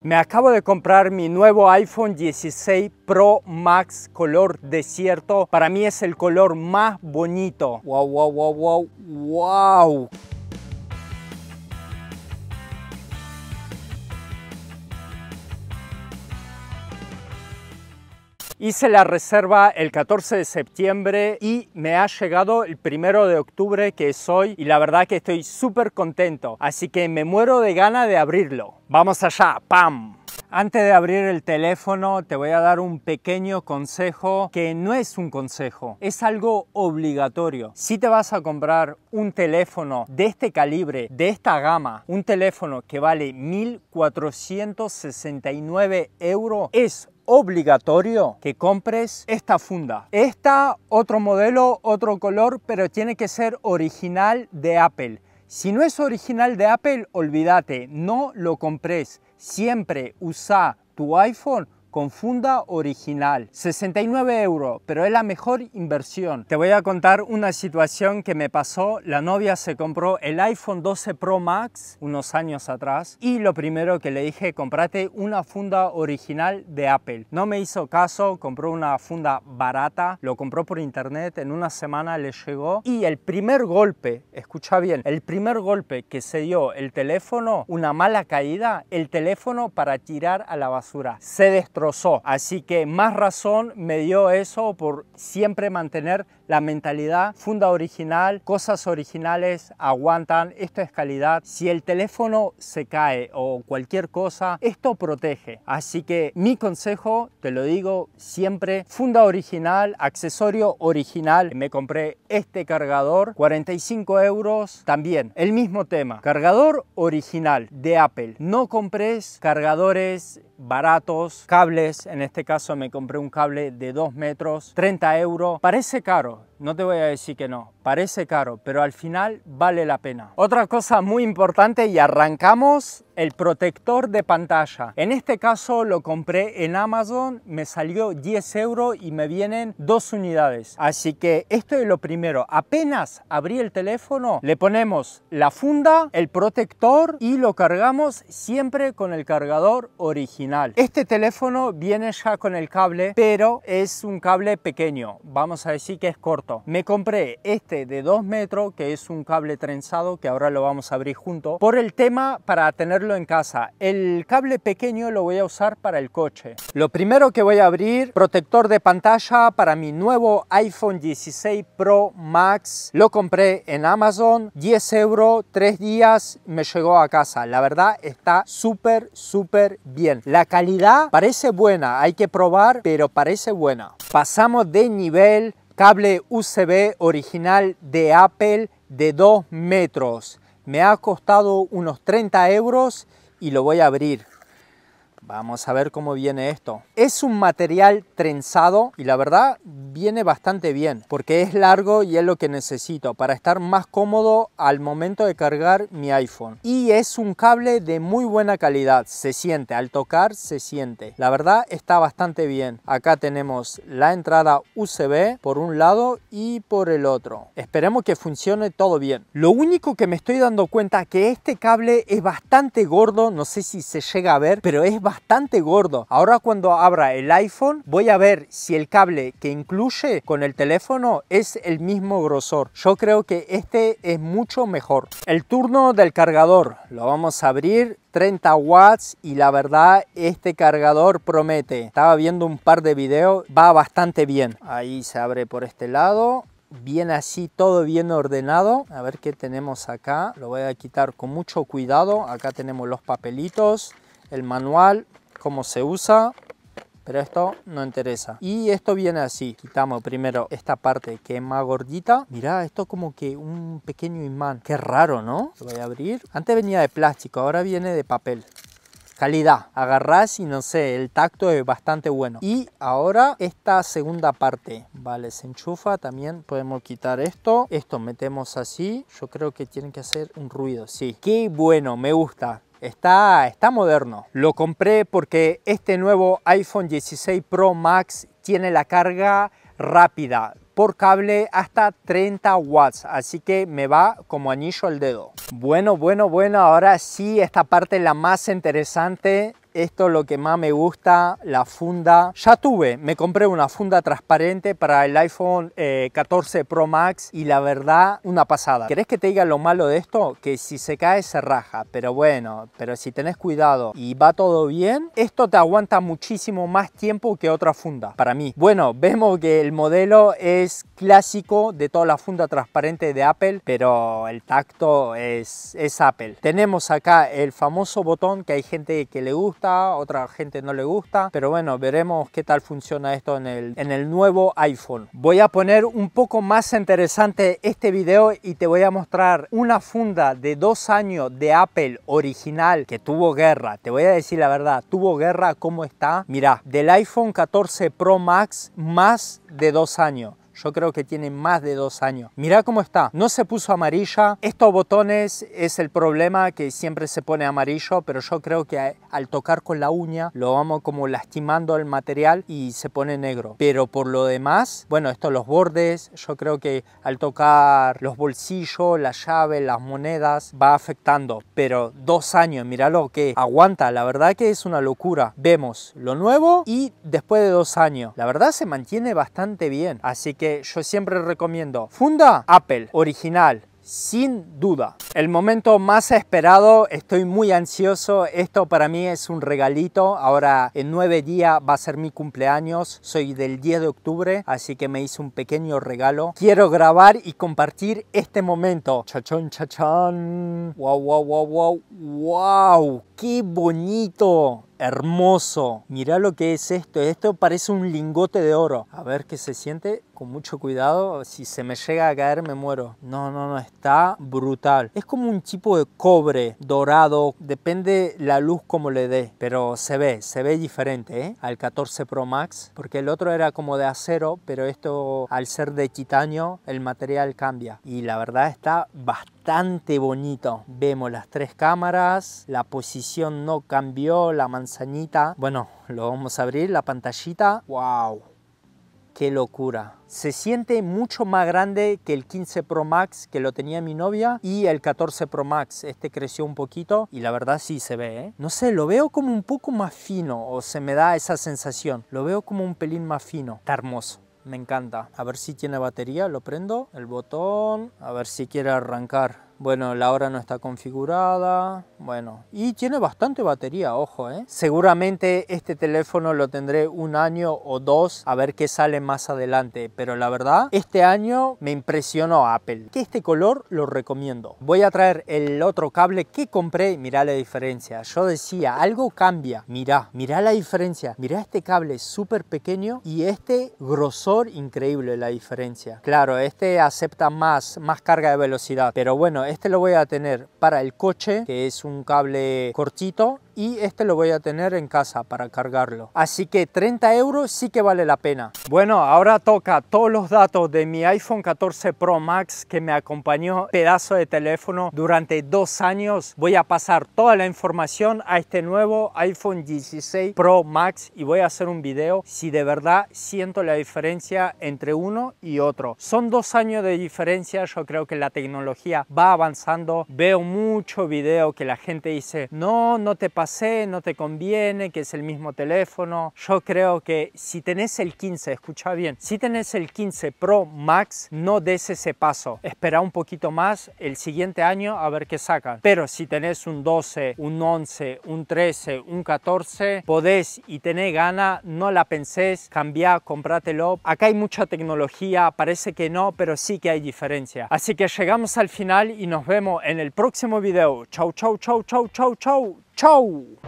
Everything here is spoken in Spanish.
Me acabo de comprar mi nuevo iPhone 16 Pro Max color desierto. Para mí es el color más bonito. Wow, wow, wow, wow, wow. Hice la reserva el 14 de septiembre y me ha llegado el primero de octubre que es hoy y la verdad que estoy súper contento. Así que me muero de gana de abrirlo. Vamos allá, ¡pam! Antes de abrir el teléfono te voy a dar un pequeño consejo que no es un consejo, es algo obligatorio. Si te vas a comprar un teléfono de este calibre, de esta gama, un teléfono que vale 1.469 euros, es obligatorio que compres esta funda. Esta, otro modelo, otro color, pero tiene que ser original de Apple si no es original de Apple, olvídate, no lo compres. Siempre usa tu iPhone funda original. 69 euros, pero es la mejor inversión. Te voy a contar una situación que me pasó. La novia se compró el iPhone 12 Pro Max unos años atrás y lo primero que le dije, comprate una funda original de Apple. No me hizo caso, compró una funda barata, lo compró por internet, en una semana le llegó y el primer golpe, escucha bien, el primer golpe que se dio el teléfono, una mala caída, el teléfono para tirar a la basura. Se destrozó Así que más razón me dio eso por siempre mantener la mentalidad funda original, cosas originales aguantan, esto es calidad. Si el teléfono se cae o cualquier cosa, esto protege. Así que mi consejo, te lo digo siempre, funda original, accesorio original. Me compré este cargador, 45 euros, también el mismo tema. Cargador original de Apple. No compres cargadores baratos, cables, en este caso me compré un cable de 2 metros, 30 euros, parece caro, no te voy a decir que no, parece caro, pero al final vale la pena. Otra cosa muy importante y arrancamos, el protector de pantalla. En este caso lo compré en Amazon, me salió 10 euros y me vienen dos unidades. Así que esto es lo primero, apenas abrí el teléfono, le ponemos la funda, el protector y lo cargamos siempre con el cargador original. Este teléfono viene ya con el cable, pero es un cable pequeño, vamos a decir que es corto me compré este de 2 metros, que es un cable trenzado, que ahora lo vamos a abrir junto, por el tema para tenerlo en casa. El cable pequeño lo voy a usar para el coche. Lo primero que voy a abrir, protector de pantalla para mi nuevo iPhone 16 Pro Max. Lo compré en Amazon, 10 euros, 3 días, me llegó a casa. La verdad está súper, súper bien. La calidad parece buena, hay que probar, pero parece buena. Pasamos de nivel Cable USB original de Apple de 2 metros. Me ha costado unos 30 euros y lo voy a abrir. Vamos a ver cómo viene esto. Es un material trenzado y la verdad viene bastante bien porque es largo y es lo que necesito para estar más cómodo al momento de cargar mi iPhone. Y es un cable de muy buena calidad, se siente, al tocar se siente. La verdad está bastante bien. Acá tenemos la entrada USB por un lado y por el otro. Esperemos que funcione todo bien. Lo único que me estoy dando cuenta que este cable es bastante gordo, no sé si se llega a ver, pero es bastante bastante gordo. Ahora cuando abra el iPhone voy a ver si el cable que incluye con el teléfono es el mismo grosor. Yo creo que este es mucho mejor. El turno del cargador lo vamos a abrir 30 watts y la verdad este cargador promete. Estaba viendo un par de videos, va bastante bien. Ahí se abre por este lado bien así, todo bien ordenado. A ver qué tenemos acá. Lo voy a quitar con mucho cuidado. Acá tenemos los papelitos el manual, cómo se usa, pero esto no interesa. Y esto viene así, quitamos primero esta parte que es más gordita. Mirá, esto como que un pequeño imán, qué raro, ¿no? Lo voy a abrir. Antes venía de plástico, ahora viene de papel. Calidad, agarrás y no sé, el tacto es bastante bueno. Y ahora esta segunda parte, vale, se enchufa, también podemos quitar esto. Esto metemos así, yo creo que tienen que hacer un ruido, sí. Qué bueno, me gusta. Está, está moderno. Lo compré porque este nuevo iPhone 16 Pro Max tiene la carga rápida por cable hasta 30 watts, así que me va como anillo al dedo. Bueno, bueno, bueno, ahora sí, esta parte la más interesante esto es lo que más me gusta, la funda. Ya tuve, me compré una funda transparente para el iPhone 14 eh, Pro Max y la verdad, una pasada. ¿Querés que te diga lo malo de esto? Que si se cae se raja, pero bueno, pero si tenés cuidado y va todo bien, esto te aguanta muchísimo más tiempo que otra funda, para mí. Bueno, vemos que el modelo es clásico de toda la funda transparente de Apple, pero el tacto es, es Apple. Tenemos acá el famoso botón que hay gente que le gusta otra gente no le gusta, pero bueno, veremos qué tal funciona esto en el, en el nuevo iPhone. Voy a poner un poco más interesante este video y te voy a mostrar una funda de dos años de Apple original que tuvo guerra. Te voy a decir la verdad, tuvo guerra, ¿cómo está? Mira, del iPhone 14 Pro Max más de dos años yo creo que tiene más de dos años. Mirá cómo está, no se puso amarilla. Estos botones es el problema que siempre se pone amarillo, pero yo creo que al tocar con la uña lo vamos como lastimando el material y se pone negro. Pero por lo demás, bueno, estos los bordes, yo creo que al tocar los bolsillos, la llave, las monedas, va afectando. Pero dos años, mirá lo que aguanta, la verdad que es una locura. Vemos lo nuevo y después de dos años. La verdad se mantiene bastante bien, así que yo siempre recomiendo. Funda Apple, original, sin duda. El momento más esperado, estoy muy ansioso, esto para mí es un regalito, ahora en nueve días va a ser mi cumpleaños, soy del 10 de octubre, así que me hice un pequeño regalo. Quiero grabar y compartir este momento. Chachón, chachón wow, wow, wow, wow, wow, qué bonito hermoso. mira lo que es esto. Esto parece un lingote de oro. A ver qué se siente. Con mucho cuidado. Si se me llega a caer me muero. No, no, no. Está brutal. Es como un tipo de cobre dorado. Depende la luz como le dé. Pero se ve, se ve diferente ¿eh? al 14 Pro Max. Porque el otro era como de acero. Pero esto al ser de titanio el material cambia. Y la verdad está bastante bastante bonito. Vemos las tres cámaras, la posición no cambió, la manzanita. Bueno, lo vamos a abrir, la pantallita. ¡Wow! ¡Qué locura! Se siente mucho más grande que el 15 Pro Max que lo tenía mi novia y el 14 Pro Max. Este creció un poquito y la verdad sí se ve. ¿eh? No sé, lo veo como un poco más fino o se me da esa sensación. Lo veo como un pelín más fino. Está hermoso me encanta. A ver si tiene batería, lo prendo, el botón, a ver si quiere arrancar. Bueno, la hora no está configurada, bueno, y tiene bastante batería, ojo, ¿eh? Seguramente este teléfono lo tendré un año o dos, a ver qué sale más adelante, pero la verdad, este año me impresionó Apple. Que este color lo recomiendo. Voy a traer el otro cable que compré, mirá la diferencia. Yo decía, algo cambia, mirá, mirá la diferencia. Mirá este cable súper pequeño y este grosor increíble la diferencia. Claro, este acepta más, más carga de velocidad, pero bueno, este lo voy a tener para el coche, que es un cable cortito, y este lo voy a tener en casa para cargarlo. Así que 30 euros sí que vale la pena. Bueno, ahora toca todos los datos de mi iPhone 14 Pro Max que me acompañó pedazo de teléfono durante dos años. Voy a pasar toda la información a este nuevo iPhone 16 Pro Max y voy a hacer un video si de verdad siento la diferencia entre uno y otro. Son dos años de diferencia, yo creo que la tecnología va avanzando. Veo mucho video que la gente dice, no, no te pasa no te conviene, que es el mismo teléfono. Yo creo que si tenés el 15, escucha bien, si tenés el 15 Pro Max, no des ese paso. Espera un poquito más el siguiente año a ver qué sacan. Pero si tenés un 12, un 11, un 13, un 14, podés y tenés gana, no la pensés, cambia comprátelo. Acá hay mucha tecnología, parece que no, pero sí que hay diferencia. Así que llegamos al final y nos vemos en el próximo video. Chau, chau, chau, chau, chau, chau. Tchau!